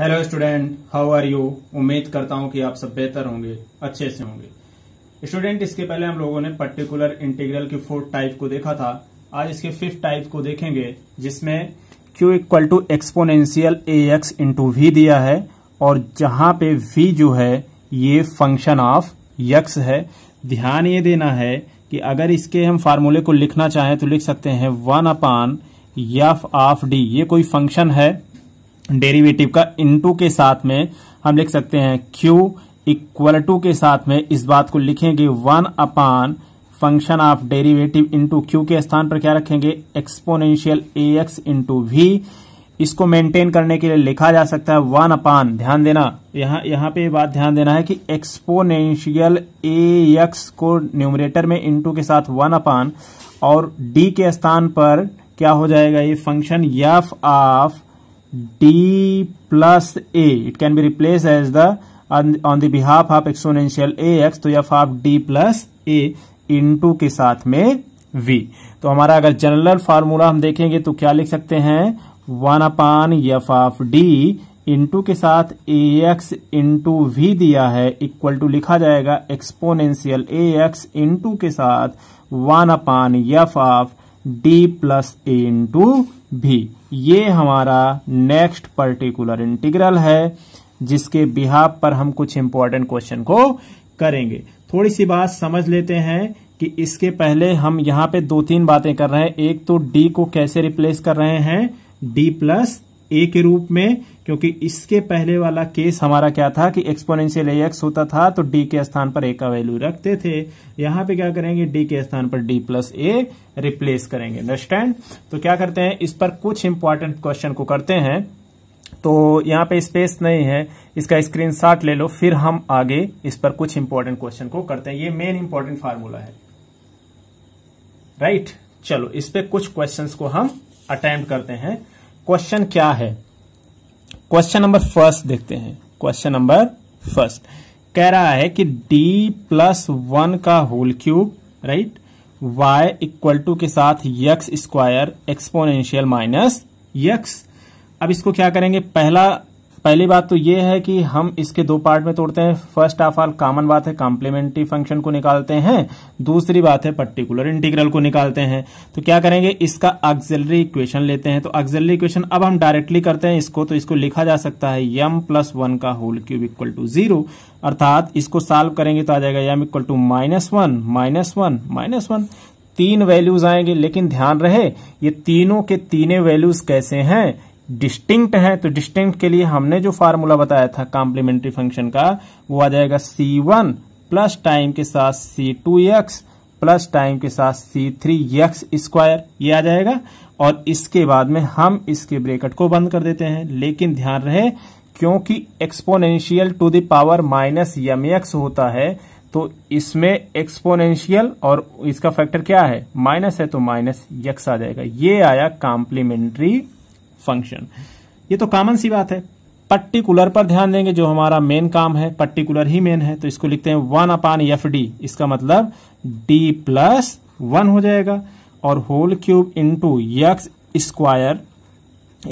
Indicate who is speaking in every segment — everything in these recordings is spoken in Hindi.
Speaker 1: Hello student how are you उम्मीद करता हूं कि आप सब बेहतर होंगे अच्छे से होंगे स्टूडेंट इसके पहले हम लोगों ने पर्टिकुलर इंटीग्रल के फोर्थ टाइप को देखा था आज इसके फिफ्थ टाइप को देखेंगे जिसमें q equal to exponential a x into v दिया है और जहां पे v जो है ये फंक्शन ऑफ यक्स है ध्यान ये देना है कि अगर इसके हम फार्मूले को लिखना चाहें तो लिख सकते हैं one upon f of d ये कोई फंक्शन है डेरिवेटिव का इन के साथ में हम लिख सकते हैं q इक्वल टू के साथ में इस बात को लिखेंगे one upon function of derivative into q के स्थान पर क्या रखेंगे exponential a x into v इसको मेंटेन करने के लिए लिखा जा सकता है वन अपान ध्यान देना यहाँ यहाँ पे बात ध्यान देना है कि एक्सपोनेंशियल ए एक्स को न्यूमरेटर में इंटू के साथ वन अपान और डी के स्थान पर क्या हो जाएगा ये function f of d plus a it can be replaced as the on, on the behalf of exponential ax तो f of d plus a into के साथ में v तो हमारा अगर जनरल फार्मूला हम देखेंगे तो क्या लिख सकते हैं one upon f of d into के साथ ए एक्स इंटू वी दिया है इक्वल टू लिखा जाएगा एक्सपोनेंशियल ए एक्स इंटू के साथ one upon f of d plus a into भी ये हमारा नेक्स्ट पर्टिकुलर इंटीग्रल है जिसके बिहाब पर हम कुछ इंपॉर्टेंट क्वेश्चन को करेंगे थोड़ी सी बात समझ लेते हैं कि इसके पहले हम यहां पे दो तीन बातें कर रहे हैं एक तो डी को कैसे रिप्लेस कर रहे हैं डी प्लस ए के रूप में क्योंकि इसके पहले वाला केस हमारा क्या था कि एक्सपोनेंशियल एक्स होता था तो डी के स्थान पर ए का वैल्यू रखते थे यहां पे क्या करेंगे डी के स्थान पर डी प्लस ए रिप्लेस करेंगे अंडरस्टैंड तो क्या करते हैं इस पर कुछ इंपॉर्टेंट क्वेश्चन को करते हैं तो यहां पे स्पेस नहीं है इसका स्क्रीन ले लो फिर हम आगे इस पर कुछ इंपॉर्टेंट क्वेश्चन को करते हैं ये मेन इंपॉर्टेंट फार्मूला है राइट right? चलो इस पर कुछ क्वेश्चन को हम अटेम्प्ट करते हैं क्वेश्चन क्या है क्वेश्चन नंबर फर्स्ट देखते हैं क्वेश्चन नंबर फर्स्ट कह रहा है कि डी प्लस वन का whole cube right y equal to के साथ x square exponential minus x अब इसको क्या करेंगे पहला पहली बात तो ये है कि हम इसके दो पार्ट में तोड़ते हैं फर्स्ट ऑफ ऑल कॉमन बात है कॉम्प्लीमेंट्री फंक्शन को निकालते हैं दूसरी बात है पर्टिकुलर इंटीग्रल को निकालते हैं तो क्या करेंगे इसका ऑक्सिलरी इक्वेशन लेते हैं तो ऑक्सिलरी इक्वेशन अब हम डायरेक्टली करते हैं इसको तो इसको लिखा जा सकता है यम प्लस वन का whole cube equal to zero अर्थात इसको सॉल्व करेंगे तो आ जाएगा m equal to minus one minus one minus one तीन वैल्यूज आएंगे लेकिन ध्यान रहे ये तीनों के तीनों वैल्यूज कैसे हैं डिस्टिंक्ट है तो डिस्टिंक्ट के लिए हमने जो फार्मूला बताया था कॉम्प्लीमेंट्री फंक्शन का वो आ जाएगा सी वन प्लस टाइम के साथ C two x plus time के साथ सी थ्री एक्स स्क्वायर ये आ जाएगा और इसके बाद में हम इसके ब्रेकेट को बंद कर देते हैं लेकिन ध्यान रहे क्योंकि exponential to the power minus m x होता है तो इसमें एक्सपोनेंशियल और इसका फैक्टर क्या है माइनस है तो माइनस यक्स आ जाएगा ये आया कॉम्प्लीमेंट्री फंक्शन ये तो कॉमन सी बात है पर्टिकुलर पर ध्यान देंगे जो हमारा मेन काम है पर्टिकुलर ही मेन है तो इसको लिखते हैं वन अपान एफ डी इसका मतलब डी प्लस वन हो जाएगा और whole cube into x square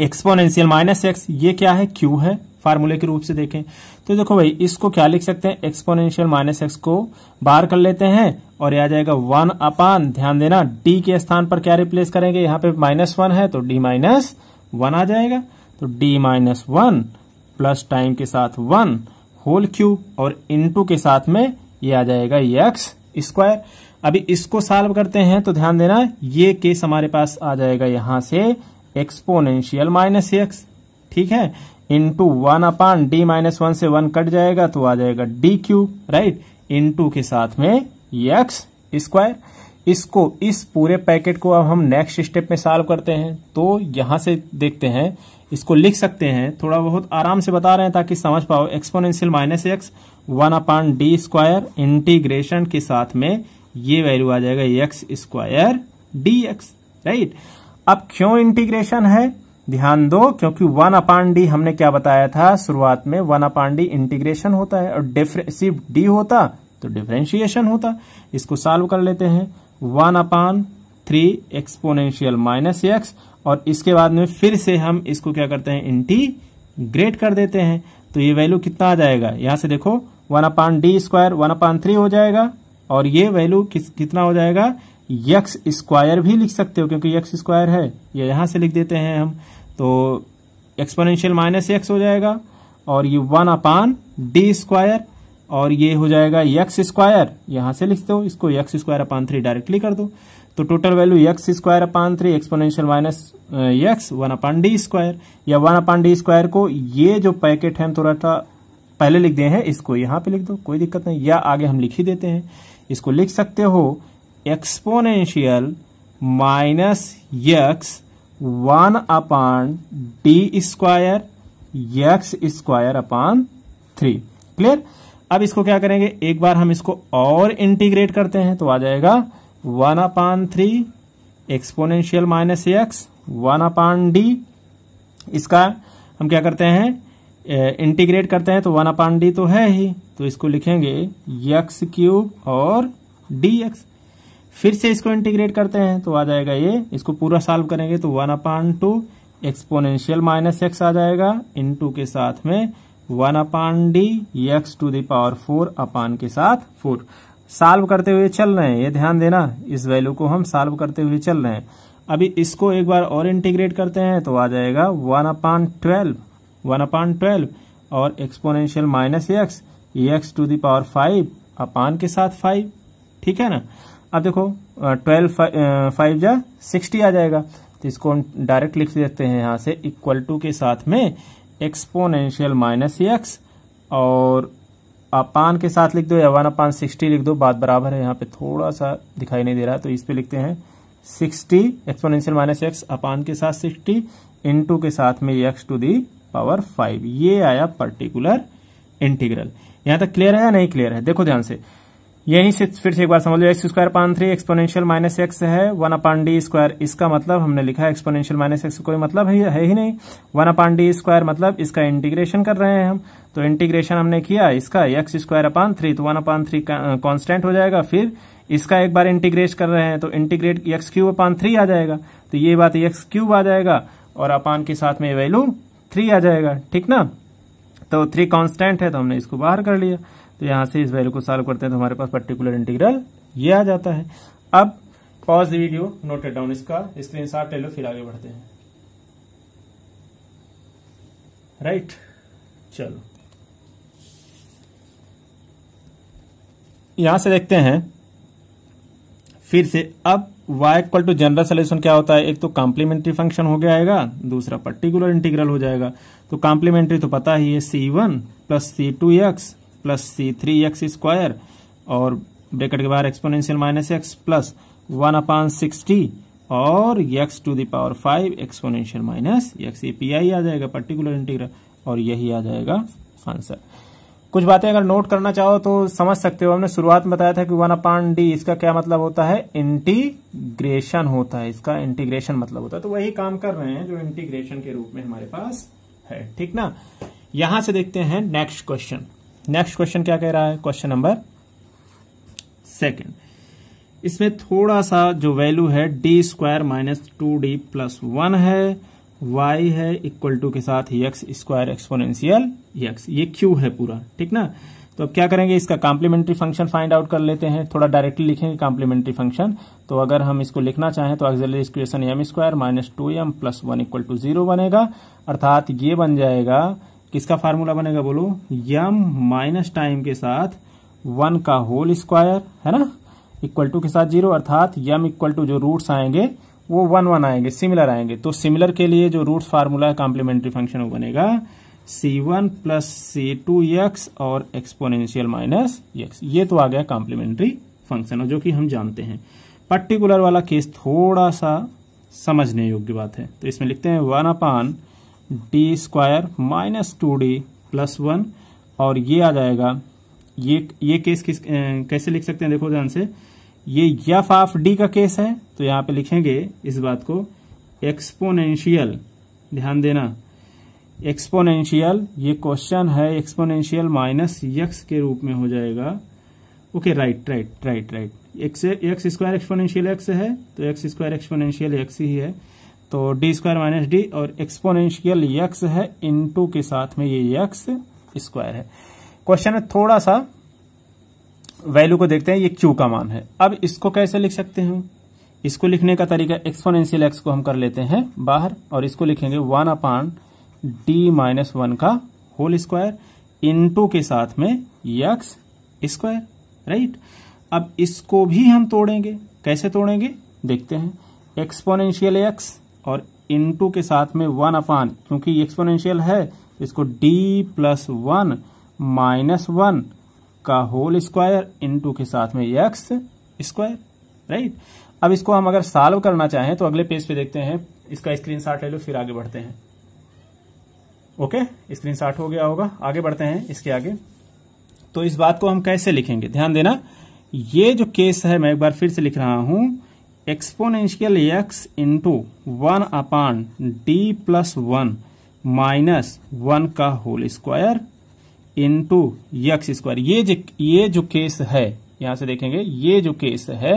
Speaker 1: exponential minus x ये क्या है क्यू है फार्मूले के रूप से देखें तो देखो भाई इसको क्या लिख सकते हैं एक्सपोनेंशियल माइनस एक्स को बार कर लेते हैं और यह आ जाएगा वन अपान ध्यान देना डी के स्थान पर क्या रिप्लेस करेंगे यहाँ पे माइनस वन है तो डी माइनस वन आ जाएगा तो D minus one plus time के साथ वन होल क्यूब और इनटू के साथ में ये आ जाएगा ये एक्स स्क्वायर अभी इसको सॉल्व करते हैं तो ध्यान देना ये केस हमारे पास आ जाएगा यहां से एक्सपोनेंशियल माइनस एक्स ठीक है into one upon D minus one से वन कट जाएगा तो आ जाएगा डी क्यूब राइट इंटू के साथ में एक्स स्क्वायर इसको इस पूरे पैकेट को अब हम नेक्स्ट स्टेप में सॉल्व करते हैं तो यहां से देखते हैं इसको लिख सकते हैं थोड़ा बहुत आराम से बता रहे हैं ताकि समझ पाओ exponential minus x one upon D square integration के साथ में ये वैल्यू आ जाएगा x square D x right अब क्यों इंटीग्रेशन है ध्यान दो क्योंकि वन अपान डी हमने क्या बताया था शुरुआत में वन अपान डी इंटीग्रेशन होता है और सिर्फ डी होता तो डिफ्रेंशिएशन होता इसको सॉल्व कर लेते हैं one upon three exponential minus x और इसके बाद में फिर से हम इसको क्या करते हैं इंटीग्रेट कर देते हैं तो ये वैल्यू कितना आ जाएगा यहां से देखो one upon D square one upon three हो जाएगा और ये वैल्यू कितना हो जाएगा यक्स स्क्वायर भी लिख सकते हो क्योंकि यक्स स्क्वायर है ये यहां से लिख देते हैं हम तो एक्सपोनेंशियल माइनस एक्स हो जाएगा और ये वन अपान डी स्क्वायर और ये हो जाएगा यक्स स्क्वायर यहां से लिख दो इसको x square upon three directly कर दो तो total value x square upon three exponential minus x one upon D square या वन अपान डी स्क्वायर को ये जो पैकेट है थोड़ा सा पहले लिख दिए हैं इसको यहां पे लिख दो कोई दिक्कत नहीं या आगे हम लिख ही देते हैं इसको लिख सकते हो exponential minus x one upon D square x square upon three clear अब इसको क्या करेंगे एक बार हम इसको और इंटीग्रेट करते हैं तो आ जाएगा one upon three exponential minus x one upon D इसका हम क्या करते हैं इंटीग्रेट करते हैं तो वन अपान डी तो है ही तो इसको लिखेंगे यक्स क्यूब और डी एक्स फिर से इसको इंटीग्रेट करते हैं तो आ जाएगा ये इसको पूरा सॉल्व करेंगे तो one upon two exponential minus x आ जाएगा इन टू के साथ में one upon D x to the power four upon के साथ फोर साल्व करते हुए चल रहे हैं ये ध्यान देना इस वैल्यू को हम साल्व करते हुए चल रहे हैं अभी इसको एक बार और इंटीग्रेट करते हैं तो आ जाएगा one upon twelve one upon twelve और exponential minus x x to the power five upon के साथ फाइव ठीक है ना अब देखो ट्वेल्व फाइव जा सिक्सटी आ जाएगा तो इसको हम डायरेक्ट लिख देते हैं यहां से इक्वल टू के साथ में एक्सपोनेंशियल माइनस एक्स और अपान के साथ लिख दो या वन अपान सिक्सटी लिख दो बात बराबर है यहाँ पे थोड़ा सा दिखाई नहीं दे रहा तो इस पे लिखते हैं sixty exponential minus x upon के साथ सिक्सटी टू के साथ में x to the power five ये आया पर्टिकुलर इंटीग्रल यहां तक क्लियर है या नहीं क्लियर है देखो ध्यान से यहीं से फिर से एक बार समझ लो x square upon three exponential minus x है वन अपान डी स्क्वायर इसका मतलब हमने लिखा है एक्सपोनेंशियल माइनस एक्स कोई मतलब है, है ही नहीं वन अपान डी स्क्वायर मतलब इसका इंटीग्रेशन कर रहे हैं हम तो इंटीग्रेशन हमने किया इसका एक्स स्क्वायर अपान थ्री तो वन अपान थ्री कॉन्स्टेंट हो जाएगा फिर इसका एक बार इंटीग्रेट कर रहे हैं तो integrate x cube upon three आ जाएगा तो ये बात एक्स क्यूब आ जाएगा और अपान के साथ में वैल्यू थ्री आ जाएगा ठीक ना तो थ्री कॉन्स्टेंट है तो हमने इसको बाहर कर लिया तो यहां से इस वैल्यू को सॉल्व करते हैं तो हमारे पास पर्टिकुलर इंटीग्रल ये आ जाता है अब पॉज वीडियो नोटेड डाउन इसका स्क्रीन शॉट ले लो फिर आगे बढ़ते हैं राइट चलो यहां से देखते हैं फिर से अब y equal to general solution क्या होता है एक तो कॉम्प्लीमेंट्री फंक्शन हो गया आएगा दूसरा पर्टिकुलर इंटीग्रल हो जाएगा तो कॉम्प्लीमेंट्री तो पता ही है C one plus C two x plus C three x square और ब्रेकेट के बाहर exponential minus x plus one upon sixty और x to the power five exponential minus x A P I आ जाएगा पर्टिकुलर इंटीग्रल और यही आ जाएगा आंसर कुछ बातें अगर नोट करना चाहो तो समझ सकते हो हमने शुरुआत में बताया था कि वन अपान डी इसका क्या मतलब होता है इंटीग्रेशन होता है इसका इंटीग्रेशन मतलब होता है तो वही काम कर रहे हैं जो इंटीग्रेशन के रूप में हमारे पास है ठीक ना यहां से देखते हैं नेक्स्ट क्वेश्चन नेक्स्ट क्वेश्चन क्या कह रहा है क्वेश्चन नंबर सेकेंड इसमें थोड़ा सा जो वैल्यू है D square minus two D plus one है वाई है इक्वल टू के साथ एक्स स्क्वायर एक्सपोनेंशियल एक्स ये क्यू है पूरा ठीक ना तो अब क्या करेंगे इसका कॉम्प्लीमेंट्री फंक्शन फाइंड आउट कर लेते हैं थोड़ा डायरेक्टली लिखेंगे कॉम्प्लीमेंट्री फंक्शन तो अगर हम इसको लिखना चाहें तो एक्सलेशन m square minus two M plus one equal to zero बनेगा अर्थात ये बन जाएगा किसका फार्मूला बनेगा बोलो यम माइनस टाइम के साथ वन का होल स्क्वायर है ना इक्वल टू के साथ जीरो अर्थात यम इक्वल टू जो रूट्स आएंगे वो वन वन आएंगे सिमिलर आएंगे तो सिमिलर के लिए जो रूट्स फार्मूला है कॉम्प्लीमेंट्री फंक्शन वो बनेगा C one plus C two x और एक्सपोनेंशियल माइनस यक्स ये तो आ गया कॉम्प्लीमेंट्री फंक्शन जो कि हम जानते हैं पर्टिकुलर वाला केस थोड़ा सा समझने योग्य बात है तो इसमें लिखते हैं one upon D square minus two D plus one और ये आ जाएगा ये ये केस किस कैसे लिख सकते हैं देखो ध्यान से ये यफ ऑफ डी का केस है तो यहाँ पे लिखेंगे इस बात को एक्सपोनेंशियल ध्यान देना एक्सपोनेंशियल ये क्वेश्चन है एक्सपोनेंशियल माइनस यक्स के रूप में हो जाएगा okay right right right right x x square exponential x है तो एक्स स्क्वायर एक्सपोनेंशियल एक्स ही है तो डी स्क्वायर माइनस डी और एक्सपोनेंशियल यक्स है इन के साथ में ये यक्स स्क्वायर है क्वेश्चन है थोड़ा सा वैल्यू को देखते हैं ये क्यू का मान है अब इसको कैसे लिख सकते हैं इसको लिखने का तरीका एक्सपोनेंशियल एक्स को हम कर लेते हैं बाहर और इसको लिखेंगे one upon D minus one का होल स्क्वायर इन के साथ में यक्स स्क्वायर राइट अब इसको भी हम तोड़ेंगे कैसे तोड़ेंगे देखते हैं एक्सपोनेंशियल एक्स और इनटू के साथ में वन अपान क्योंकि एक्सपोनेंशियल है इसको D plus one minus one का होल स्क्वायर इनटू के साथ में एक्स स्क्वायर राइट अब इसको हम अगर सॉल्व करना चाहें तो अगले पेज पे देखते हैं इसका स्क्रीनशॉट ले लो फिर आगे बढ़ते हैं ओके स्क्रीनशॉट हो गया होगा आगे बढ़ते हैं इसके आगे तो इस बात को हम कैसे लिखेंगे ध्यान देना ये जो केस है मैं एक बार फिर से लिख रहा हूं exponential x into one upon D plus one minus one का whole square into x square ये जो ये जो केस है यहां से देखेंगे ये जो केस है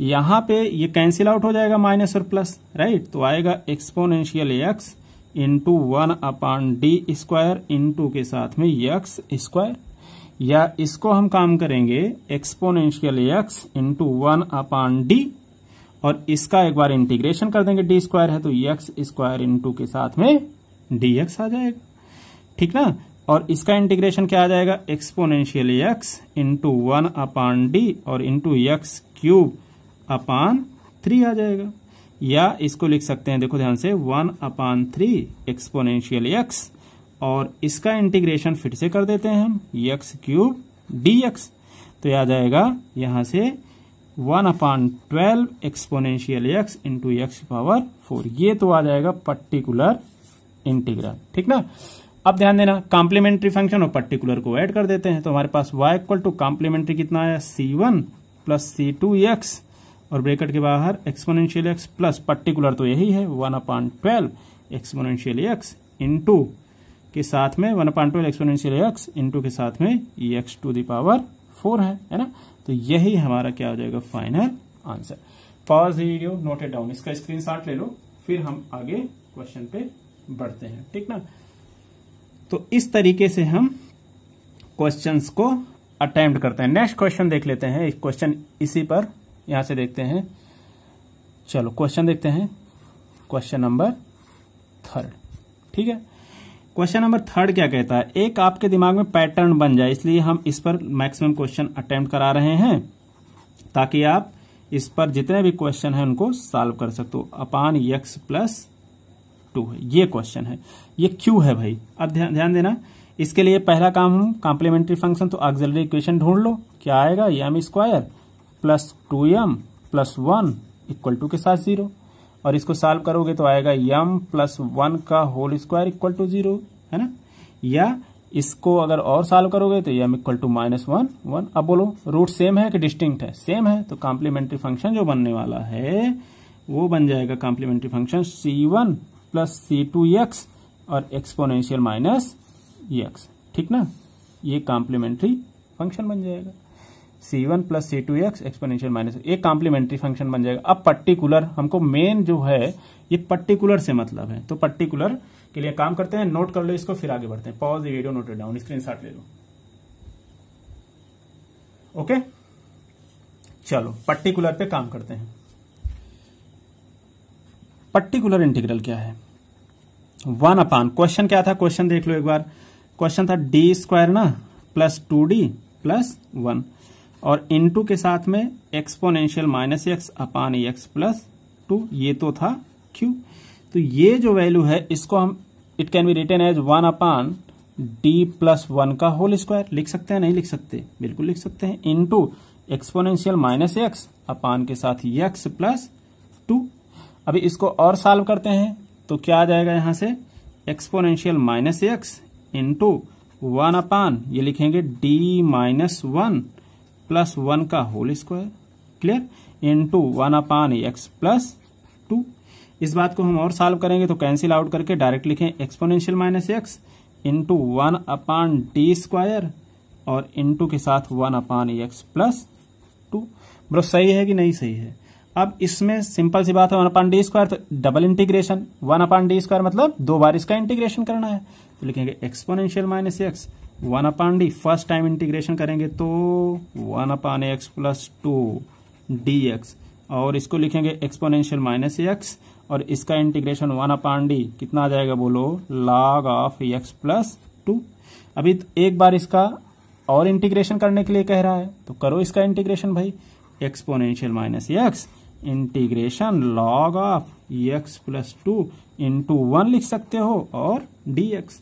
Speaker 1: यहां पे ये कैंसिल आउट हो जाएगा माइनस और प्लस राइट तो आएगा exponential x into one upon D square into के साथ में यक्स स्क्वायर या इसको हम काम करेंगे exponential x into one upon D और इसका एक बार इंटीग्रेशन कर देंगे डी स्क्वायर है तो यक्स स्क्वायर टू के साथ में डी एक्स आ जाएगा ठीक ना और इसका इंटीग्रेशन क्या आ जाएगा exponential x into one upon D और into x cube upon three आ जाएगा या इसको लिख सकते हैं देखो ध्यान से one upon three exponential x और इसका इंटीग्रेशन फिर से कर देते हैं हम यक्स क्यूब डी एक्स तो यह आ जाएगा यहां से one upon twelve exponential x into x power four ये तो आ जाएगा पर्टिकुलर इंटीग्रल ठीक ना अब ध्यान देना कॉम्प्लीमेंट्री फंक्शन और पर्टिकुलर को ऐड कर देते हैं तो हमारे पास y इक्वल टू कॉम्प्लीमेंट्री कितना आया C one plus C two x और ब्रेकेट के बाहर एक्सपोनेंशियल एक्स प्लस पर्टिकुलर तो यही है one upon twelve exponential x into के साथ में one upon twelve exponential x into के साथ में e x to the power four है है ना तो यही हमारा क्या हो जाएगा final answer pause video noted down इसका शॉट ले लो फिर हम आगे क्वेश्चन पे बढ़ते हैं ठीक ना तो इस तरीके से हम क्वेश्चंस को अटेम्प्ट करते हैं नेक्स्ट क्वेश्चन देख लेते हैं एक क्वेश्चन इसी पर यहां से देखते हैं चलो क्वेश्चन देखते हैं क्वेश्चन नंबर थर्ड ठीक है क्वेश्चन नंबर थर्ड क्या कहता है एक आपके दिमाग में पैटर्न बन जाए इसलिए हम इस पर मैक्सिमम क्वेश्चन अटेम्प्ट करा रहे हैं ताकि आप इस पर जितने भी क्वेश्चन है उनको सॉल्व कर सकते हो अपान यक्स प्लस टू है ये क्वेश्चन है ये क्यू है भाई अब ध्यान देना इसके लिए पहला काम हूं कॉम्प्लीमेंट्री फंक्शन तो ऑक्सिलरी इक्वेशन ढूंढ लो क्या आएगा M square plus two M plus one equal to के साथ जीरो और इसको सॉल्व करोगे तो आएगा यम प्लस वन का whole square equal to zero है ना या इसको अगर और सॉल्व करोगे तो M equal to minus one one अब बोलो रूट सेम है कि डिस्टिंक्ट है सेम है तो कॉम्प्लीमेंट्री फंक्शन जो बनने वाला है वो बन जाएगा complementary function C one plus C two x और एक्सपोनेंशियल माइनस एक्स ठीक ना ये कॉम्प्लीमेंट्री फंक्शन बन जाएगा C one plus C two x exponential minus एक कॉम्प्लीमेंट्री फंक्शन बन जाएगा अब पर्टिकुलर हमको मेन जो है ये पर्टिकुलर से मतलब है तो पर्टिकुलर के लिए काम करते हैं नोट कर लो इसको फिर आगे बढ़ते हैं pause video noted down screen ले लो ओके चलो पर्टिकुलर पे काम करते हैं पर्टिकुलर इंटीग्रल क्या है वन अपान क्वेश्चन क्या था क्वेश्चन देख लो एक बार क्वेश्चन था डी स्क्वायर ना plus two D plus one और इन टू के साथ में exponential minus x upon x plus two ये तो था क्यू तो ये जो वैल्यू है इसको हम it can be written as one upon D plus one का होल स्क्वायर लिख सकते हैं नहीं लिख सकते बिल्कुल लिख सकते हैं into exponential minus x upon के साथ एक्स प्लस टू अभी इसको और सॉल्व करते हैं तो क्या आ जाएगा यहां से exponential minus x into one upon ये लिखेंगे D minus one plus one का whole square clear into one upon x plus two इस बात को हम और सॉल्व करेंगे तो कैंसिल आउट करके डायरेक्ट लिखें exponential minus x into one upon D square और इंटू के साथ one upon x plus two bro सही है कि नहीं सही है अब इसमें सिंपल सी बात है वन अपान डी स्क्वायर तो double integration one upon D square मतलब दो बार इसका इंटीग्रेशन करना है तो लिखेंगे exponential minus x one upon D first time integration करेंगे तो one upon x plus two D x और इसको लिखेंगे एक्सपोनेंशियल माइनस एक्स और इसका इंटीग्रेशन वन अपान डी कितना आ जाएगा बोलो log of x plus two अभी तो एक बार इसका और इंटीग्रेशन करने के लिए कह रहा है तो करो इसका इंटीग्रेशन भाई exponential minus x integration log of x plus two into one लिख सकते हो और डी एक्स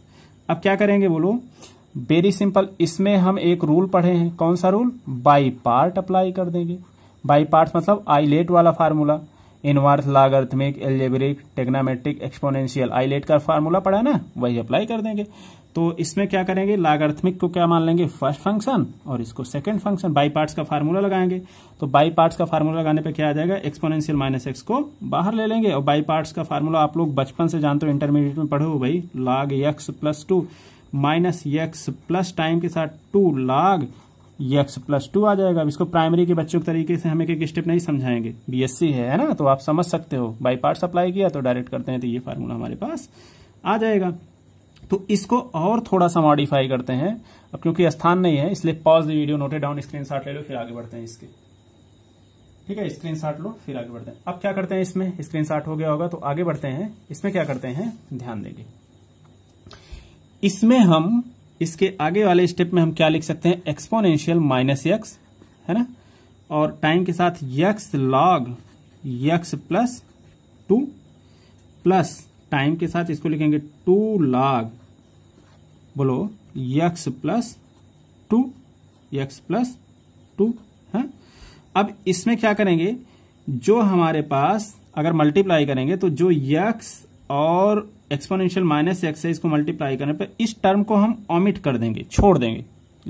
Speaker 1: अब क्या करेंगे बोलो वेरी सिंपल इसमें हम एक रूल पढ़े हैं कौन सा रूल बाई पार्ट अप्लाई कर देंगे बाई पार्ट मतलब आईलेट वाला formula inverse logarithmic algebraic trigonometric exponential ILATE का फार्मूला पढ़ा ना वही अप्लाई कर देंगे तो इसमें क्या करेंगे लागर्थमिक को क्या मान लेंगे फर्स्ट फंक्शन और इसको सेकंड फंक्शन बाई पार्ट का फार्मूला लगाएंगे तो बाई पार्ट का फार्मूला लगाने पे क्या आ जाएगा एक्सपोनेंशियल माइनस एक्स को बाहर ले लेंगे और बाई पार्ट का फार्मूला आप लोग बचपन से जानते हो इंटरमीडिएट में पढ़े हो भाई log x plus two minus x plus time के साथ टू लाग एक्स प्लस टू आ जाएगा इसको प्राइमरी के बच्चों के तरीके से हम एक एक स्टेप नहीं समझाएंगे बीएससी है है ना तो आप समझ सकते हो बाई पार्ट अप्लाई किया तो डायरेक्ट करते हैं तो ये फार्मूला हमारे पास आ जाएगा तो इसको और थोड़ा सा मॉडिफाई करते हैं अब क्योंकि स्थान नहीं है इसलिए pause the video noted down screen ले लो फिर आगे बढ़ते हैं इसके ठीक है स्क्रीन लो फिर आगे बढ़ते हैं अब क्या करते हैं इसमें स्क्रीन हो गया होगा तो आगे बढ़ते हैं इसमें क्या करते हैं ध्यान देंगे इसमें हम इसके आगे वाले स्टेप में हम क्या लिख सकते हैं एक्सपोनेंशियल माइनस यक्स है ना और टाइम के साथ x log x plus two plus time के साथ इसको लिखेंगे टू लॉग बोलो x plus two x plus two है अब इसमें क्या करेंगे जो हमारे पास अगर मल्टीप्लाई करेंगे तो जो यक्स और एक्सपोनेंशियल माइनस एक्स है इसको मल्टीप्लाई करने पर इस टर्म को हम ऑमिट कर देंगे छोड़ देंगे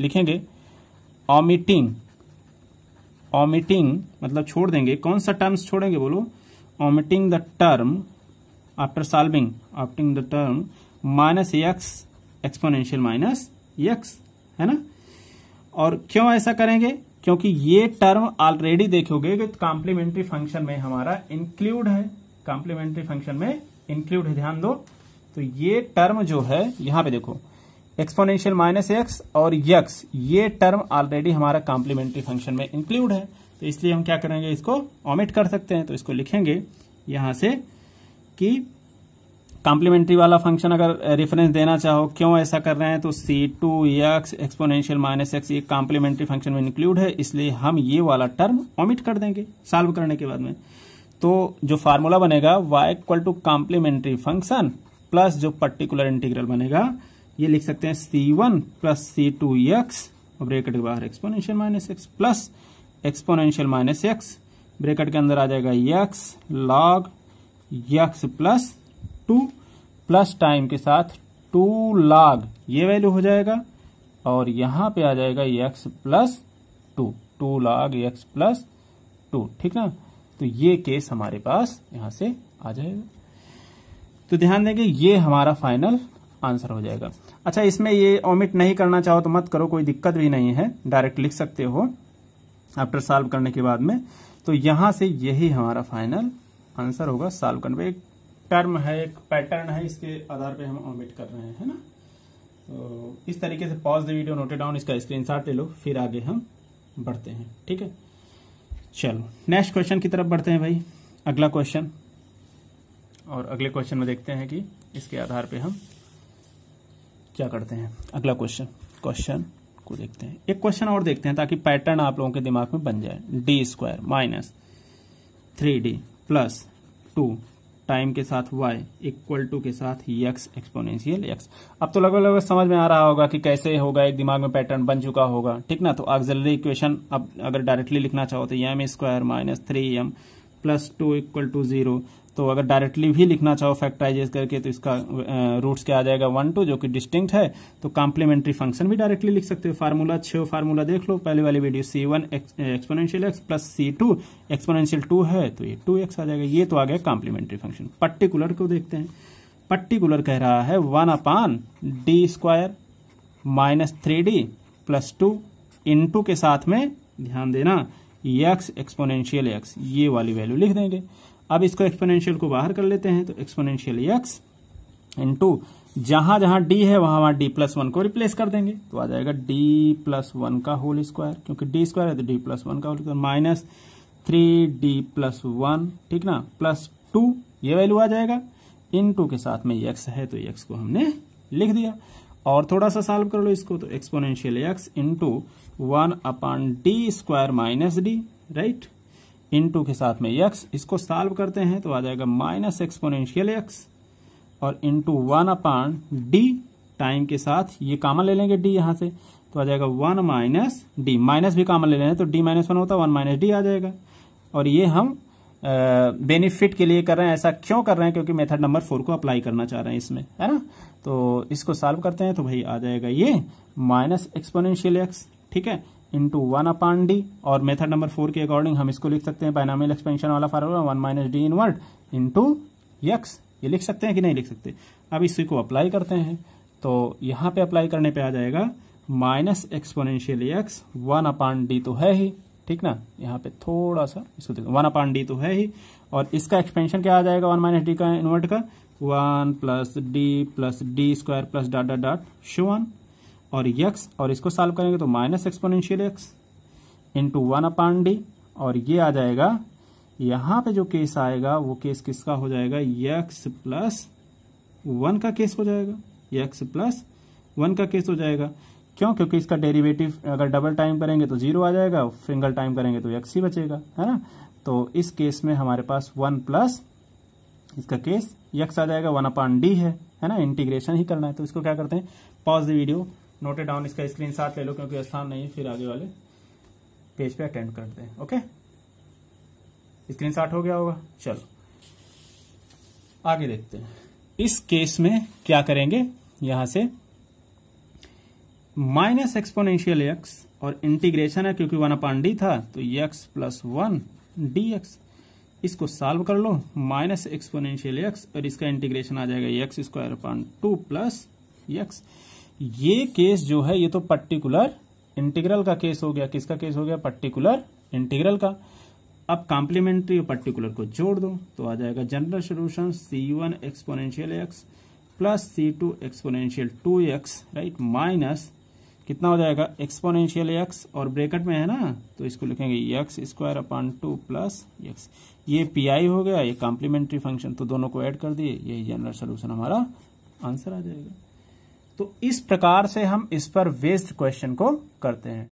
Speaker 1: लिखेंगे ऑमिटिंग ऑमिटिंग मतलब छोड़ देंगे कौन सा टर्म्स छोड़ेंगे बोलो omitting the term after solving opting the term minus x exponential minus x है ना और क्यों ऐसा करेंगे क्योंकि ये टर्म ऑलरेडी देखोगे कि कॉम्प्लीमेंट्री फंक्शन में हमारा इंक्लूड है कॉम्प्लीमेंट्री फंक्शन में इंक्लूड है ध्यान दो तो ये टर्म जो है यहां पे देखो एक्सपोनेंशियल माइनस एक्स और यक्स ये टर्म ऑलरेडी हमारा कॉम्प्लीमेंट्री फंक्शन में इंक्लूड है तो इसलिए हम क्या करेंगे इसको ऑमिट कर सकते हैं तो इसको लिखेंगे यहां से कि कॉम्प्लीमेंट्री वाला फंक्शन अगर रेफरेंस देना चाहो क्यों ऐसा कर रहे हैं तो C two x exponential minus x ये कॉम्प्लीमेंट्री फंक्शन में इंक्लूड है इसलिए हम ये वाला टर्म ऑमिट कर देंगे सॉल्व करने के बाद में तो जो फार्मूला बनेगा y equal to complementary function plus जो पर्टिकुलर इंटीग्रल बनेगा ये लिख सकते हैं C one plus C two x bracket के बाहर exponential minus x plus exponential minus x bracket के अंदर आ जाएगा x log x plus two plus time के साथ टू लॉग ये वैल्यू हो जाएगा और यहां पे आ जाएगा x plus two two log x plus two ठीक ना तो ये केस हमारे पास यहां से आ जाएगा तो ध्यान देंगे ये हमारा फाइनल आंसर हो जाएगा अच्छा इसमें ये ओमिट नहीं करना चाहो तो मत करो कोई दिक्कत भी नहीं है डायरेक्ट लिख सकते हो आफ्टर सॉल्व करने के बाद में तो यहां से यही हमारा फाइनल आंसर होगा सॉल्व करने पर एक टर्म है एक पैटर्न है इसके आधार पे हम ओमिट कर रहे हैं है ना तो इस तरीके से pause the video noted down इसका स्क्रीन ले लो फिर आगे हम बढ़ते हैं ठीक है चलो नेक्स्ट क्वेश्चन की तरफ बढ़ते हैं भाई अगला क्वेश्चन और अगले क्वेश्चन में देखते हैं कि इसके आधार पे हम क्या करते हैं अगला क्वेश्चन क्वेश्चन को देखते हैं एक क्वेश्चन और देखते हैं ताकि पैटर्न आप लोगों के दिमाग में बन जाए D square minus three D plus two time के साथ वाई इक्वल टू के साथ x एक्सपोनेंशियल x अब तो लगभग लगभग समझ में आ रहा होगा कि कैसे होगा एक दिमाग में पैटर्न बन चुका होगा ठीक ना तो ऑक्सिलरी इक्वेशन अब अगर डायरेक्टली लिखना चाहो तो m square minus three m plus two equal to zero तो अगर डायरेक्टली भी लिखना चाहो फैक्टराइजेस करके तो इसका रूट्स क्या आ जाएगा वन टू जो कि डिस्टिंक्ट है तो कॉम्प्लीमेंट्री फंक्शन भी डायरेक्टली लिख सकते हो फार्मूला छः फार्मूला देख लो पहले वाली video C one exponential x plus C two exponential two है तो ये टू एक्स आ जाएगा ये तो आ गया कॉम्प्लीमेंट्री फंक्शन पर्टिकुलर को देखते हैं पर्टिकुलर कह रहा है one upon D square minus three D plus two in to के साथ में ध्यान देना एक्स एक्सपोनेंशियल एक्स ये वाली वैल्यू लिख देंगे अब इसको एक्सपोनेंशियल को बाहर कर लेते हैं तो एक्सपोनेंशियल एक्स इंटू जहां जहां डी है वहां वहां डी प्लस वन को रिप्लेस कर देंगे तो आ जाएगा डी प्लस वन का होल स्क्वायर क्योंकि डी स्क्वायर है तो डी प्लस वन का whole square minus three D plus one ठीक ना प्लस टू ये वैल्यू आ जाएगा इन टू के साथ में एक्स है तो एक्स को हमने लिख दिया और थोड़ा सा सॉल्व कर लो इसको तो exponential x into one upon D square minus D right in to के साथ में यक्स इसको सॉल्व करते हैं तो आ जाएगा माइनस एक्सपोनेंशियल एक्स और इन two one upon D time के साथ ये कामन ले लेंगे डी यहां से तो आ जाएगा वन माइनस डी माइनस भी कामन ले लेंगे तो डी माइनस वन होता है वन माइनस डी आ जाएगा और ये हम बेनिफिट के लिए कर रहे हैं ऐसा क्यों कर रहे हैं क्योंकि मेथड नंबर फोर को अप्लाई करना चाह रहे हैं इसमें है ना तो इसको सॉल्व करते हैं तो भाई आ जाएगा ये माइनस एक्सपोनेंशियल एक्स ठीक है इंटू वन अपान डी और मेथड नंबर फोर के अकॉर्डिंग हम इसको लिख सकते हैं बाइनामियल एक्सपेंशन वाला formula one minus D invert into x ये लिख सकते हैं कि नहीं लिख सकते अब इसी को अप्लाई करते हैं तो यहाँ पे अप्लाई करने पे आ जाएगा minus exponential x one upon D तो है ही ठीक ना यहाँ पे थोड़ा सा इसको देखो वन अपान डी तो है ही और इसका एक्सपेंशन क्या आ जाएगा वन माइनस डी का इन्वर्ट का one plus D plus D square plus dot dot dot शू वन और यक्स और इसको सॉल्व करेंगे तो minus exponential x into one upon D और ये आ जाएगा यहां पे जो केस आएगा वो केस किसका हो जाएगा यक्स प्लस वन का केस हो जाएगा यक्स प्लस वन का केस हो जाएगा क्यों क्योंकि इसका डेरिवेटिव अगर डबल टाइम करेंगे तो जीरो आ जाएगा सिंगल टाइम करेंगे तो यक्स ही बचेगा है ना तो इस केस में हमारे पास वन प्लस इसका केस यक्स आ जाएगा वन अपान डी है है ना इंटीग्रेशन ही करना है तो इसको क्या करते हैं pause the video note down इसका स्क्रीन ले लो क्योंकि स्थान नहीं फिर आगे वाले पेज पे अटेंड कर दें ओके स्क्रीन हो गया होगा चलो आगे देखते हैं इस केस में क्या करेंगे यहां से माइनस एक्सपोनेंशियल एक्स और इंटीग्रेशन है क्योंकि वन अपॉन डी था तो x plus one D x इसको सॉल्व कर लो माइनस एक्सपोनेंशियल एक्स और इसका इंटीग्रेशन आ जाएगा x square upon two plus x ये केस जो है ये तो पर्टिकुलर इंटीग्रल का केस हो गया किसका केस हो गया पर्टिकुलर इंटीग्रल का अब कॉम्प्लीमेंट्री पर्टिकुलर को जोड़ दो तो आ जाएगा general solution C one exponential x plus C two exponential two x right minus कितना हो जाएगा एक्सपोनेंशियल एक्स और ब्रेकेट में है ना तो इसको लिखेंगे x square upon two plus x ये पी आई हो गया ये कॉम्प्लीमेंट्री फंक्शन तो दोनों को एड कर दिए यही जनरल सोल्यूशन हमारा आंसर आ जाएगा तो इस प्रकार से हम इस पर वेस्ट क्वेश्चन को करते हैं